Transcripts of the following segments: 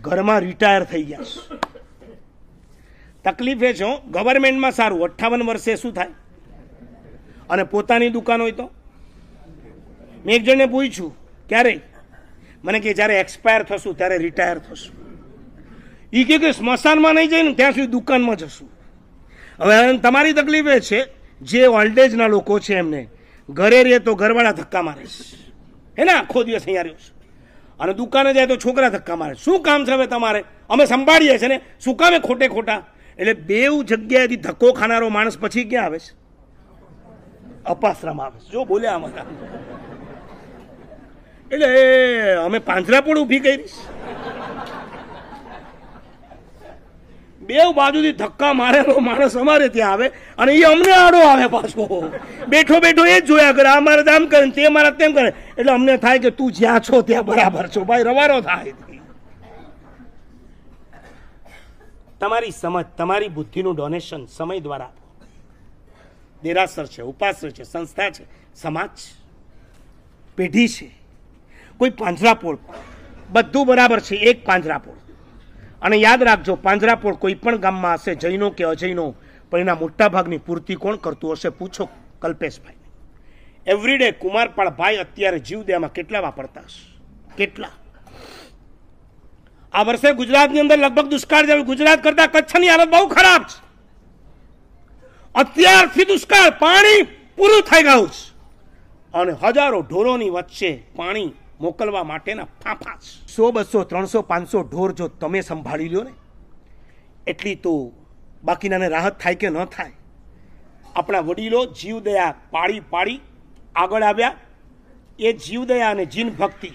ઘરમાં રિટાયર થઈ ગયા તકલીફ એ છે ગવર્મેન્ટમાં સારું અઠ્ઠાવન વર્ષે શું થાય અને પોતાની દુકાન હોય તો મેં એક જણને પૂછ્યું ક્યારે મને કે જ્યારે એક્સપાયર થશું ત્યારે રિટાયર થશું એ કહે કે સ્મશાનમાં નહીં જઈને ત્યાં સુધી દુકાનમાં જશું હવે તમારી તકલીફ એ છે જે ઓલ્ડ એજના લોકો છે એમને ઘરે રહે તો ઘરવાળા ધક્કા મારે છે હે ને આખો દિવસ અહીંયા રહ્યો છે અને દુકાને જાય તો છોકરા ધક્કા મારે શું કામ છે હવે તમારે અમે સંભાળીએ છીએ ને શું કામે ખોટે ખોટા એટલે બેઉ જગ્યાએથી ધક્કો ખાનારો માણસ પછી ક્યાં આવે છે અપાશ્રમ આવે છે જો બોલ્યા અમારા એટલે અમે પાંજરા પણ ઊભી કરીશ બે બાજુથી ધક્કા મારેલો માણસ અમારે ત્યાં આવે અને એ અમને આડો આવે પાછો બેઠો બેઠો એ જ જોયા કરે આ મારે આમ કરે તે મારા તેમ કરે એટલે અમને થાય કે તું જ્યાં છો ત્યાં બરાબર છો ભાઈ રવારો થાય તમારી સમજ તમારી બુદ્ધિનું ડોનેશન સમય દ્વારા દેરાસર છે ઉપાસર છે સંસ્થા છે સમાજ પેઢી છે કોઈ પાંજરાપોળ બધું બરાબર છે એક પાંજરાપોળ અને યાદ રાખજો પાંજરાપોળ કોઈ પણ ગામમાં હશે જૈનો કે અજૈનો પણ એના મોટાભાગની પૂર્તિ કોણ કરતું હશે પૂછો કલ્પેશભાઈ એવરીડે કુમારપાળભાઈ અત્યારે જીવ દેવામાં કેટલા વાપરતા હશે કેટલા આ વર્ષે ગુજરાતની અંદર લગભગ દુષ્કાળ જેવું ગુજરાત કરતા કચ્છની હાલત બહુ ખરાબ છે અત્યારથી દુષ્કાળ પાણી પૂરું થઈ ગયું છે અને હજારો ઢોરોની વચ્ચે પાણી મોકલવા માટેના ફાંફા સો બસો ત્રણસો પાંચસો ઢોર જો તમે સંભાળી લ્યો ને એટલી તો બાકીનાને રાહત થાય કે ન થાય આપણા વડીલો જીવદયા પાળી પાડી આગળ આવ્યા એ જીવદયા અને જીન ભક્તિ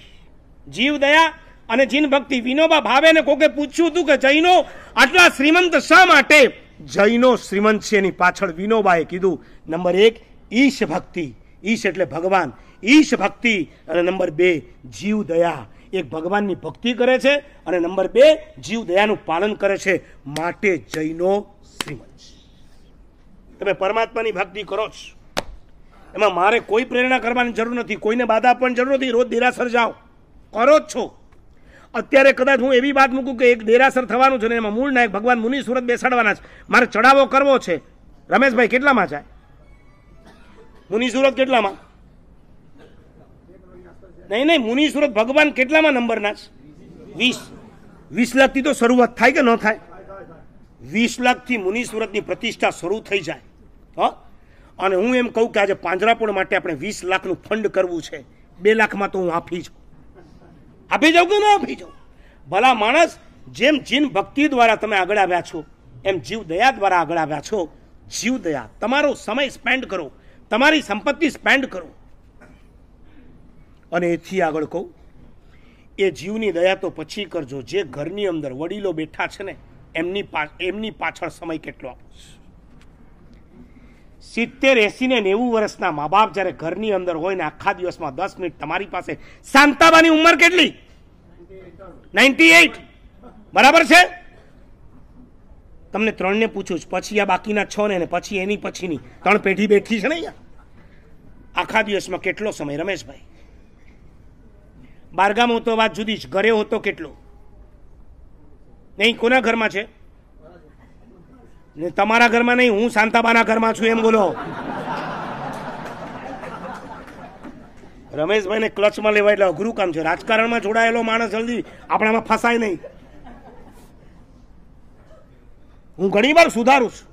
જીવદયા અને જીન ભક્તિ વિનોબા ભાવેને કોકે પૂછ્યું હતું કે જૈનો આટલા શ્રીમંત શા માટે જૈનો શ્રીમંત છે એની પાછળ વિનોબાએ કીધું નંબર એક ઈશ ભક્તિ ઈશ એટલે ભગવાન ઈશ ભક્તિ અને નંબર બે જીવ દયા એક ભગવાનની ભક્તિ કરે છે અને નંબર બે જીવ દયાનું પાલન કરે છે માટે જૈનો શ્રીમંત તમે પરમાત્માની ભક્તિ કરો છો એમાં મારે કોઈ પ્રેરણા કરવાની જરૂર નથી કોઈને બાધા આપવાની જરૂર નથી રોજ દેરાસર જાઓ કરો જ છો અત્યારે કદાચ હું એવી વાત મૂકું કે એક દેરાસર થવાનું છે ને એમાં મૂળ નાયક ભગવાન મુનિ સુરત બેસાડવાના છે મારે ચડાવો કરવો છે રમેશભાઈ કેટલામાં જાય મુનિ સુરત કેટલામાં નહીં નહીં મુનિ સુરત ભગવાન કેટલામાં નંબરના છે વીસ વીસ લાખથી તો શરૂઆત થાય કે ન થાય વીસ લાખથી મુનિ સુરતની પ્રતિષ્ઠા શરૂ થઈ જાય હા અને હું એમ કહું કે આજે પાંજરાપોળ માટે આપણે વીસ લાખનું ફંડ કરવું છે બે લાખમાં તો હું આપી જાઉં આપી જાઉં કે ન આપી જાઉં ભલા માણસ જેમ જીન ભક્તિ દ્વારા તમે આગળ આવ્યા છો એમ જીવ દયા દ્વારા આગળ આવ્યા છો જીવ દયા તમારો સમય સ્પેન્ડ કરો તમારી સંપત્તિ સ્પેન્ડ કરો અને એથી આગળ કહું એ જીવની દયા તો પછી કરજો જે ઘરની અંદર વડીલો બેઠા છે ને એમની એમની પાછળ સમય કેટલો આપો સિત્તેર એસી ને નેવું વર્ષના મા બાપ જ્યારે ઘરની અંદર હોય ને આખા દિવસમાં દસ મિનિટ તમારી પાસે શાંતાબાની ઉંમર કેટલી નાઇન્ટી એઇટ બરાબર છે તમને ત્રણને પૂછું છું પછી આ બાકીના છ ને પછી એની પછીની ત્રણ પેઢી બેઠી છે ને અહીંયા આખા દિવસમાં કેટલો સમય રમેશભાઈ બારગામ હતો વાત જુદી જ ઘરે હોતો કેટલો નહીં કોના ઘરમાં છે ને તમારા ઘરમાં નહીં હું શાંતાબાના ઘરમાં છું એમ બોલો રમેશભાઈને ક્લચમાં લેવા એટલે અઘરું કામ છે રાજકારણમાં જોડાયેલો માણસ જલ્દી આપણામાં ફસાય નહીં હું ઘણી વાર સુધારું છું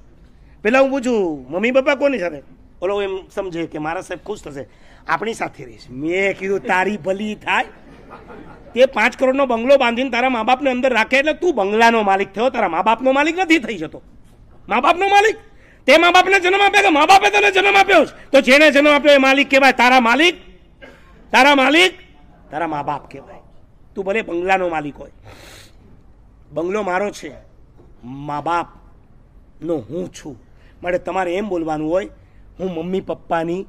પેલા હું પૂછું મમ્મી પપ્પા કોની સાથે ઓલો એમ સમજે કે મારા સાહેબ ખુશ થશે આપણી સાથે રહીશ મેં કીધું તારી ભલી થાય તે પાંચ કરોડનો બંગલો બાંધીને તારા મા બાપને અંદર રાખે એટલે તું બંગલાનો માલિક થયો તારા મા બાપનો માલિક નથી થઈ જતો મા બાપનો માલિક તે મા બાપને જન્મ આપ્યા મા બાપે તને જન્મ આપ્યો છે તો જેને જન્મ આપ્યો એ માલિક કહેવાય તારા માલિક તારા માલિક તારા મા બાપ કહેવાય તું ભલે બંગલાનો માલિક હોય બંગલો મારો છે મા બાપનો હું છું માટે તમારે એમ બોલવાનું હોય હું મમ્મી પપ્પાની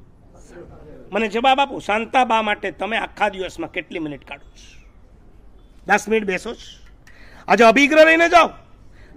મને જવાબ આપો શાંતાબા માટે તમે આખા દિવસમાં કેટલી મિનિટ કાઢો છો દસ મિનિટ બેસો જ આજે અભિગ્રહ લઈને જાઓ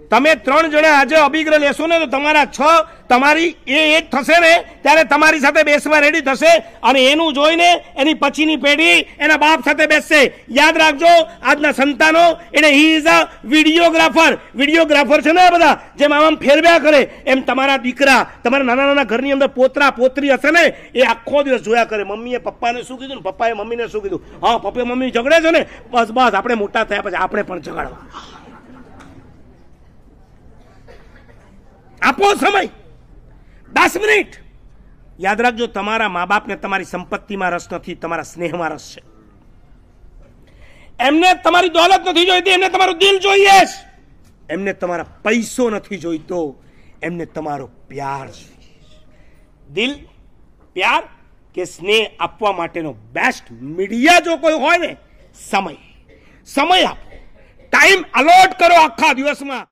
તમે ત્રણ જણા આજે અભિગ્રહ લેશો ને તો તમારા છ તમારી એ એક થશે ને ત્યારે તમારી સાથે બેસવા રેડી થશે અને એનું જોઈને એની પછીની પેઢી એના બાપ સાથે બેસશે યાદ રાખજો આજના સંતાનો એને he is a videographer videographer છે ને આ બધા જેમ આમ ફેરવ્યા કરે એમ તમારા દીકરા તમારા નાના નાના ઘરની અંદર પોતરા પોતરી હશે ને એ આખો દિવસ જોયા કરે મમ્મીએ પપ્પાને શું કીધું ને પપ્પાએ મમ્મીને શું કીધું હા પપ્પા મમ્મી ઝઘડે છે ને બસ બસ આપણે મોટા થયા પછી આપણે પણ ઝઘડવા આપો સમય દસ મિનિટ યાદ રાખજો તમારા મા બાપને તમારી સંપત્તિમાં રસ નથી તમારા સ્નેહમાં રસ છે એમને તમારી દોલત નથી જોઈતી એમને તમારું દિલ જોઈએ એમને તમારા પૈસો નથી જોઈતો એમને તમારો પ્યાર જોઈએ દિલ પ્યાર કે સ્નેહ આપવા માટેનો બેસ્ટ મીડિયા જો કોઈ હોય ને સમય સમય આપો ટાઈમ અલોટ કરો આખા દિવસમાં